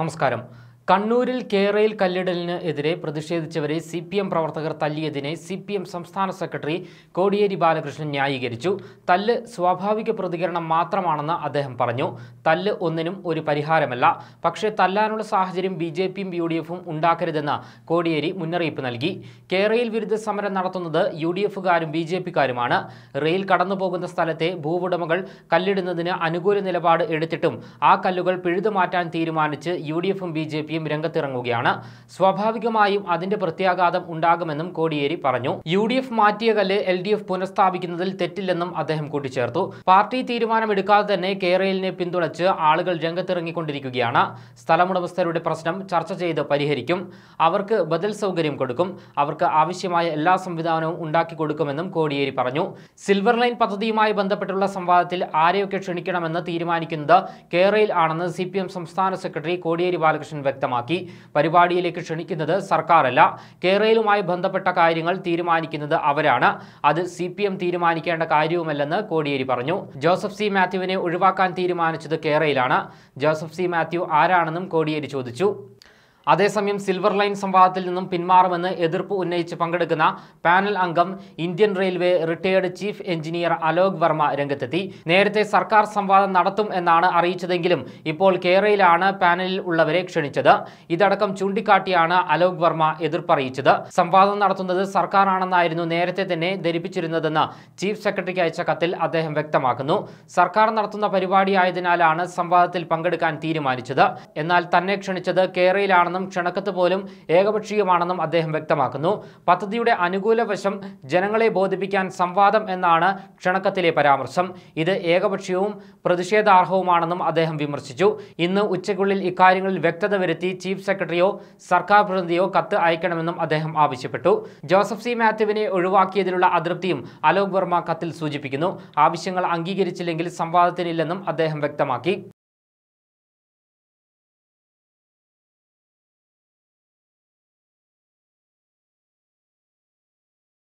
നമസ്കാരം കണ്ണൂരിൽ കേരയിൽ കല്ലിടലിന് എതിരെ പ്രതിഷേധിച്ചവരെ സി പി എം പ്രവർത്തകർ തല്ലിയതിനെ സി പി എം സംസ്ഥാന സെക്രട്ടറി കോടിയേരി ബാലകൃഷ്ണൻ ന്യായീകരിച്ചു തല്ല് സ്വാഭാവിക പ്രതികരണം മാത്രമാണെന്ന് അദ്ദേഹം പറഞ്ഞു തല്ല് ഒന്നിനും ഒരു പരിഹാരമല്ല പക്ഷേ തല്ലാനുള്ള സാഹചര്യം ബി ജെ പിയും യു ഡി എഫും ഉണ്ടാക്കരുതെന്ന് കോടിയേരി മുന്നറിയിപ്പ് നൽകി കേരയിൽ വിരുദ്ധ സമരം നടത്തുന്നത് യു ഡി എഫുകാരും ബി ജെ പിക്കാരുമാണ് റെയിൽ കടന്നുപോകുന്ന സ്ഥലത്തെ ഭൂവുടമകൾ കല്ലിടുന്നതിന് അനുകൂല നിലപാട് എടുത്തിട്ടും ആ കല്ലുകൾ പിഴുതുമാറ്റാൻ തീരുമാനിച്ച് യു ഡി എഫും ബി ജെ സിപിഎം രംഗത്തിറങ്ങുകയാണ് സ്വാഭാവികമായും അതിന്റെ പ്രത്യാഘാതം ഉണ്ടാകുമെന്നും കോടിയേരി പറഞ്ഞു യു ഡി എഫ് മാറ്റിയ കല്ല് എൽ ഡി എഫ് പുനഃസ്ഥാപിക്കുന്നതിൽ തെറ്റില്ലെന്നും അദ്ദേഹം കൂട്ടിച്ചേർത്തു പാർട്ടി തീരുമാനമെടുക്കാതെ തന്നെ കേരളിനെ പിന്തുണച്ച് ആളുകൾ രംഗത്തിറങ്ങിക്കൊണ്ടിരിക്കുകയാണ് സ്ഥലമുടമസ്ഥരുടെ പ്രശ്നം ചർച്ച ചെയ്ത് പരിഹരിക്കും അവർക്ക് ബദൽ സൗകര്യം കൊടുക്കും അവർക്ക് ആവശ്യമായ എല്ലാ സംവിധാനവും ഉണ്ടാക്കി കൊടുക്കുമെന്നും കോടിയേരി പറഞ്ഞു സിൽവർ ലൈൻ പദ്ധതിയുമായി ബന്ധപ്പെട്ടുള്ള സംവാദത്തിൽ ആരെയൊക്കെ ക്ഷണിക്കണമെന്ന് തീരുമാനിക്കുന്നത് കേരളയിൽ ആണെന്ന് സി സംസ്ഥാന സെക്രട്ടറി കോടിയേരി ബാലകൃഷ്ണൻ വ്യക്തമാക്കി വ്യക്തമാക്കി പരിപാടിയിലേക്ക് ക്ഷണിക്കുന്നത് സർക്കാരല്ല കേരളയിലുമായി ബന്ധപ്പെട്ട കാര്യങ്ങൾ തീരുമാനിക്കുന്നത് അവരാണ് അത് സി തീരുമാനിക്കേണ്ട കാര്യവുമല്ലെന്ന് കോടിയേരി പറഞ്ഞു ജോസഫ് സി മാത്യുവിനെ ഒഴിവാക്കാൻ തീരുമാനിച്ചത് കേരളയിലാണ് ജോസഫ് സി മാത്യു ആരാണെന്നും കോടിയേരി ചോദിച്ചു അതേസമയം സിൽവർ ലൈൻ സംവാദത്തിൽ നിന്നും പിന്മാറുമെന്ന് എതിർപ്പ് ഉന്നയിച്ച് പങ്കെടുക്കുന്ന പാനൽ അംഗം Indian railway retired chief engineer Alok Varma രംഗത്തെത്തി നേരത്തെ സർക്കാർ സംവാദം നടത്തും എന്നാണ് അറിയിച്ചതെങ്കിലും ഇപ്പോൾ കേരളയിലാണ് പാനലിൽ ഉള്ളവരെ ക്ഷണിച്ചത് ഇതടക്കം ചൂണ്ടിക്കാട്ടിയാണ് അലോക് വർമ്മ എതിർപ്പറിയിച്ചത് സംവാദം നടത്തുന്നത് സർക്കാരാണെന്നായിരുന്നു നേരത്തെ തന്നെ ധരിപ്പിച്ചിരുന്നതെന്ന് ചീഫ് സെക്രട്ടറിക്ക് അയച്ച കത്തിൽ അദ്ദേഹം വ്യക്തമാക്കുന്നു സർക്കാർ നടത്തുന്ന പരിപാടിയായതിനാലാണ് സംവാദത്തിൽ പങ്കെടുക്കാൻ തീരുമാനിച്ചത് എന്നാൽ തന്നെ ക്ഷണിച്ചത് കേരളയിലാണ് ആണെന്നും ക്ഷണക്കത്ത് പോലും ഏകപക്ഷീയമാണെന്നും അദ്ദേഹം വ്യക്തമാക്കുന്നു പദ്ധതിയുടെ അനുകൂല വശം ജനങ്ങളെ ബോധിപ്പിക്കാൻ സംവാദം എന്നാണ് ക്ഷണക്കത്തിലെ പരാമർശം ഇത് ഏകപക്ഷീയവും പ്രതിഷേധാർഹവുമാണെന്നും അദ്ദേഹം വിമർശിച്ചു ഇന്ന് ഉച്ചയ്ക്കുള്ളിൽ ഇക്കാര്യങ്ങളിൽ വ്യക്തത വരുത്തി ചീഫ് സെക്രട്ടറിയോ സർക്കാർ പ്രതിനിധിയോ കത്ത് അയക്കണമെന്നും അദ്ദേഹം ആവശ്യപ്പെട്ടു ജോസഫ് സി മാത്യുവിനെ ഒഴിവാക്കിയതിലുള്ള അതൃപ്തിയും അലോക് വർമ്മ കത്തിൽ സൂചിപ്പിക്കുന്നു ആവശ്യങ്ങൾ അംഗീകരിച്ചില്ലെങ്കിൽ സംവാദത്തിനില്ലെന്നും അദ്ദേഹം വ്യക്തമാക്കി